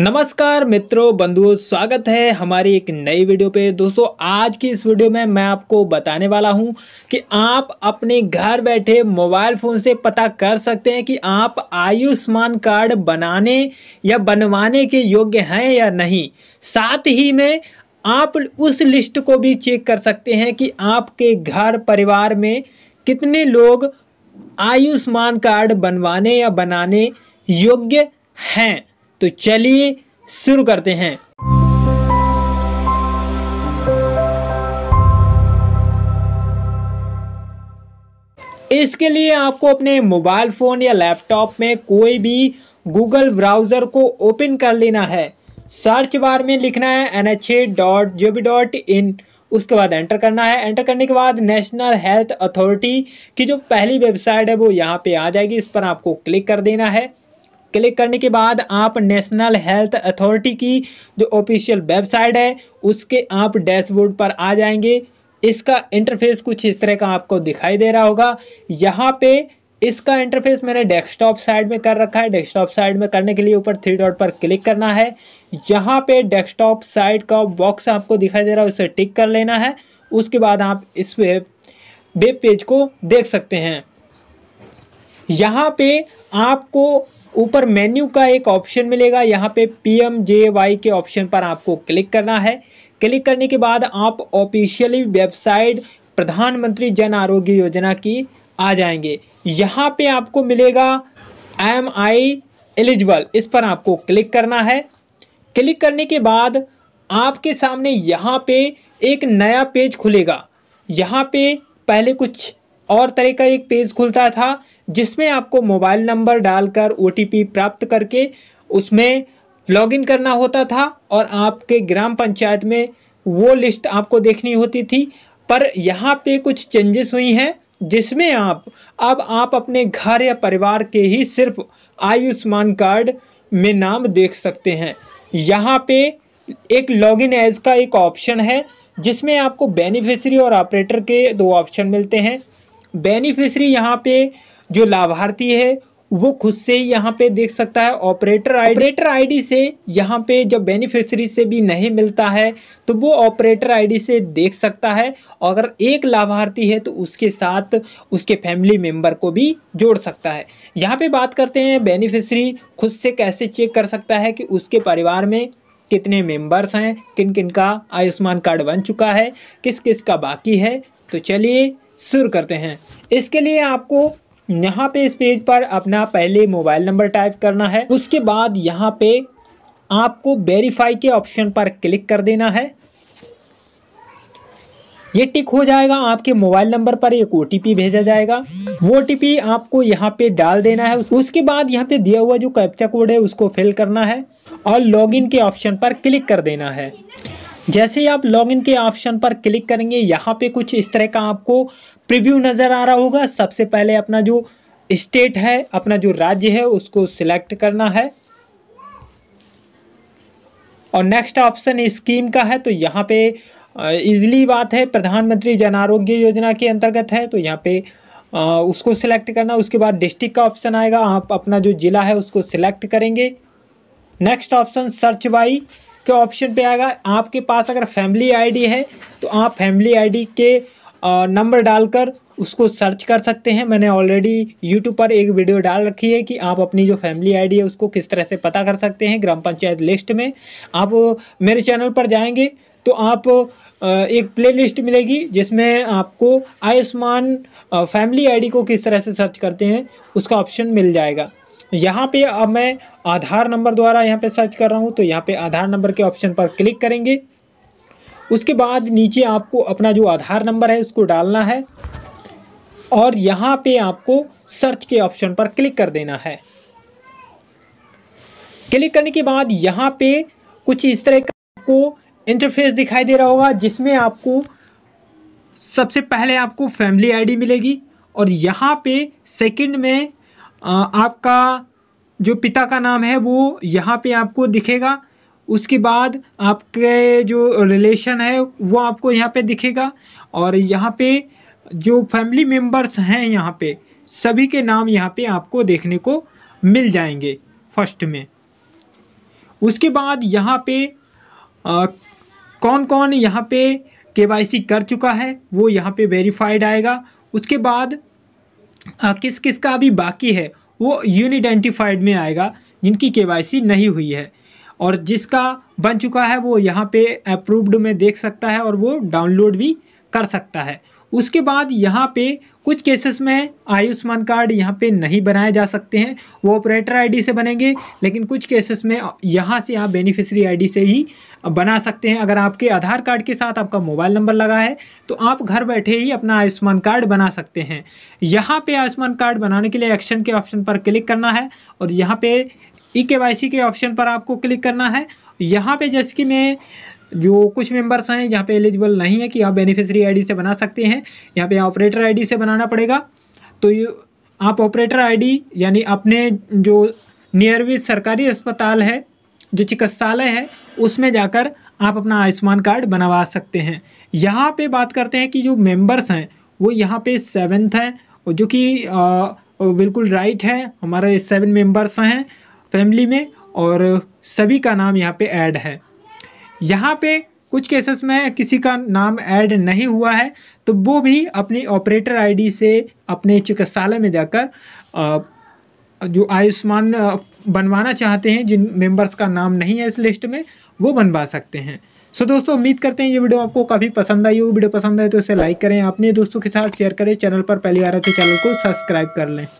नमस्कार मित्रों बंधुओं स्वागत है हमारी एक नई वीडियो पे दोस्तों आज की इस वीडियो में मैं आपको बताने वाला हूं कि आप अपने घर बैठे मोबाइल फ़ोन से पता कर सकते हैं कि आप आयुष्मान कार्ड बनाने या बनवाने के योग्य हैं या नहीं साथ ही में आप उस लिस्ट को भी चेक कर सकते हैं कि आपके घर परिवार में कितने लोग आयुष्मान कार्ड बनवाने या बनाने योग्य हैं तो चलिए शुरू करते हैं इसके लिए आपको अपने मोबाइल फ़ोन या लैपटॉप में कोई भी गूगल ब्राउज़र को ओपन कर लेना है सर्च बार में लिखना है एन एच ए डॉट जो बी डॉट इन उसके बाद एंटर करना है एंटर करने के बाद नेशनल हेल्थ अथॉरिटी की जो पहली वेबसाइट है वो यहाँ पे आ जाएगी इस पर आपको क्लिक कर देना है क्लिक करने के बाद आप नेशनल हेल्थ अथॉरिटी की जो ऑफिशियल वेबसाइट है उसके आप डैशबोर्ड पर आ जाएंगे इसका इंटरफेस कुछ इस तरह का आपको दिखाई दे रहा होगा यहाँ पे इसका इंटरफेस मैंने डेस्कटॉप साइड में कर रखा है डेस्कटॉप साइड में करने के लिए ऊपर थ्री डॉट पर क्लिक करना है यहाँ पे डेस्कटॉप साइड का बॉक्स आपको दिखाई दे रहा है उसे टिक कर लेना है उसके बाद आप इस वेब वेब पेज को देख सकते हैं यहाँ पे आपको ऊपर मेन्यू का एक ऑप्शन मिलेगा यहाँ पे पी एम जे वाई के ऑप्शन पर आपको क्लिक करना है क्लिक करने के बाद आप ऑफिशियली वेबसाइट प्रधानमंत्री जन आरोग्य योजना की आ जाएंगे यहाँ पे आपको मिलेगा एम आई एलिजिबल इस पर आपको क्लिक करना है क्लिक करने के बाद आपके सामने यहाँ पे एक नया पेज खुलेगा यहाँ पे पहले कुछ और तरह का एक पेज खुलता था जिसमें आपको मोबाइल नंबर डालकर ओ प्राप्त करके उसमें लॉगिन करना होता था और आपके ग्राम पंचायत में वो लिस्ट आपको देखनी होती थी पर यहाँ पे कुछ चेंजेस हुई हैं जिसमें आप अब आप अपने घर या परिवार के ही सिर्फ आयुष्मान कार्ड में नाम देख सकते हैं यहाँ पे एक लॉगिन एज का एक ऑप्शन है जिसमें आपको बेनिफिशरी और ऑपरेटर के दो ऑप्शन मिलते हैं बेनिफिशरी यहाँ पे जो लाभार्थी है वो खुद से ही यहाँ पे देख सकता है ऑपरेटर आई ऑपरेटर आईडी से यहाँ पे जब बेनिफिशरी से भी नहीं मिलता है तो वो ऑपरेटर आईडी से देख सकता है और अगर एक लाभार्थी है तो उसके साथ उसके फैमिली मेम्बर को भी जोड़ सकता है यहाँ पे बात करते हैं बेनिफिशरी खुद से कैसे चेक कर सकता है कि उसके परिवार में कितने मेम्बर्स हैं किन किन का आयुष्मान कार्ड बन चुका है किस किस का बाकी है तो चलिए शुरू करते हैं इसके लिए आपको यहाँ पे इस पेज पर अपना पहले मोबाइल नंबर टाइप करना है उसके बाद यहाँ पे आपको वेरीफाई के ऑप्शन पर क्लिक कर देना है ये टिक हो जाएगा आपके मोबाइल नंबर पर एक ओ भेजा जाएगा वो ओ आपको यहाँ पे डाल देना है उसके बाद यहाँ पे दिया हुआ जो कैप्चा कोड है उसको फिल करना है और लॉगिन के ऑप्शन पर क्लिक कर देना है जैसे ही आप लॉगिन के ऑप्शन पर क्लिक करेंगे यहाँ पे कुछ इस तरह का आपको प्रीव्यू नज़र आ रहा होगा सबसे पहले अपना जो स्टेट है अपना जो राज्य है उसको सिलेक्ट करना है और नेक्स्ट ऑप्शन स्कीम का है तो यहाँ पे इजली बात है प्रधानमंत्री जन आरोग्य योजना के अंतर्गत है तो यहाँ पे उसको सिलेक्ट करना उसके बाद डिस्ट्रिक्ट का ऑप्शन आएगा आप अपना जो ज़िला है उसको सिलेक्ट करेंगे नेक्स्ट ऑप्शन सर्च बाई इसके ऑप्शन पे आएगा आपके पास अगर फैमिली आईडी है तो आप फैमिली आईडी के नंबर डालकर उसको सर्च कर सकते हैं मैंने ऑलरेडी यूट्यूब पर एक वीडियो डाल रखी है कि आप अपनी जो फैमिली आईडी है उसको किस तरह से पता कर सकते हैं ग्राम पंचायत लिस्ट में आप मेरे चैनल पर जाएंगे तो आप एक प्लेलिस्ट मिलेगी जिसमें आपको आयुष्मान फैमिली आईडी को किस तरह से सर्च करते हैं उसका ऑप्शन मिल जाएगा यहाँ पे अब मैं आधार नंबर द्वारा यहाँ पे सर्च कर रहा हूँ तो यहाँ पे आधार नंबर के ऑप्शन पर क्लिक करेंगे उसके बाद नीचे आपको अपना जो आधार नंबर है उसको डालना है और यहाँ पे आपको सर्च के ऑप्शन पर क्लिक कर देना है क्लिक करने के बाद यहाँ पे कुछ इस तरह का आपको इंटरफेस दिखाई दे रहा होगा जिसमें आपको सबसे पहले आपको फैमिली आईडी मिलेगी और यहाँ पे सेकंड में आपका जो पिता का नाम है वो यहाँ पे आपको दिखेगा उसके बाद आपके जो रिलेशन है वो आपको यहाँ पे दिखेगा और यहाँ पे जो फैमिली मेम्बर्स हैं यहाँ पे सभी के नाम यहाँ पे आपको देखने को मिल जाएंगे फर्स्ट में उसके बाद यहाँ पे आ, कौन कौन यहाँ पे के कर चुका है वो यहाँ पे वेरीफाइड आएगा उसके बाद किस किस का अभी बाकी है वो यूनिडेंटिफाइड में आएगा जिनकी के नहीं हुई है और जिसका बन चुका है वो यहाँ पे अप्रूव्ड में देख सकता है और वो डाउनलोड भी कर सकता है उसके बाद यहाँ पे कुछ केसेस में आयुष्मान कार्ड यहाँ पे नहीं बनाए जा सकते हैं वो ऑपरेटर आईडी से बनेंगे लेकिन कुछ केसेस में यहाँ से आप बेनिफिशरी आईडी से ही बना सकते हैं अगर आपके आधार कार्ड के साथ आपका मोबाइल नंबर लगा है तो आप घर बैठे ही अपना आयुष्मान कार्ड बना सकते हैं यहाँ पर आयुष्मान कार्ड बनाने के लिए एक्शन के ऑप्शन पर क्लिक करना है और यहाँ पर ई के वाई सी के ऑप्शन पर आपको क्लिक करना है यहाँ पर जैसे कि मैं जो कुछ मेंबर्स हैं जहाँ पे एलिजिबल नहीं है कि आप बेनिफिशियरी आईडी से बना सकते हैं यहाँ पे ऑपरेटर आईडी से बनाना पड़ेगा तो ये आप ऑपरेटर आईडी यानी अपने जो नियरवेस्ट सरकारी अस्पताल है जो चिकित्सालय है उसमें जाकर आप अपना आयुष्मान कार्ड बनवा सकते हैं यहाँ पर बात करते हैं कि जो मेम्बर्स हैं वो यहाँ पर सेवन्थ हैं जो कि बिल्कुल राइट है हमारे सेवन मेम्बर्स हैं फैमिली में और सभी का नाम यहाँ पे ऐड है यहाँ पे कुछ केसेस में किसी का नाम ऐड नहीं हुआ है तो वो भी अपनी ऑपरेटर आईडी से अपने चिकित्सालय में जाकर जो आयुष्मान बनवाना चाहते हैं जिन मेंबर्स का नाम नहीं है इस लिस्ट में वो बनवा सकते हैं सो so, दोस्तों उम्मीद करते हैं ये वीडियो आपको काफ़ी पसंद आई हो वीडियो पसंद आए तो इसे लाइक करें अपने दोस्तों के साथ शेयर करें चैनल पर पहली बार आते तो चैनल को सब्सक्राइब कर लें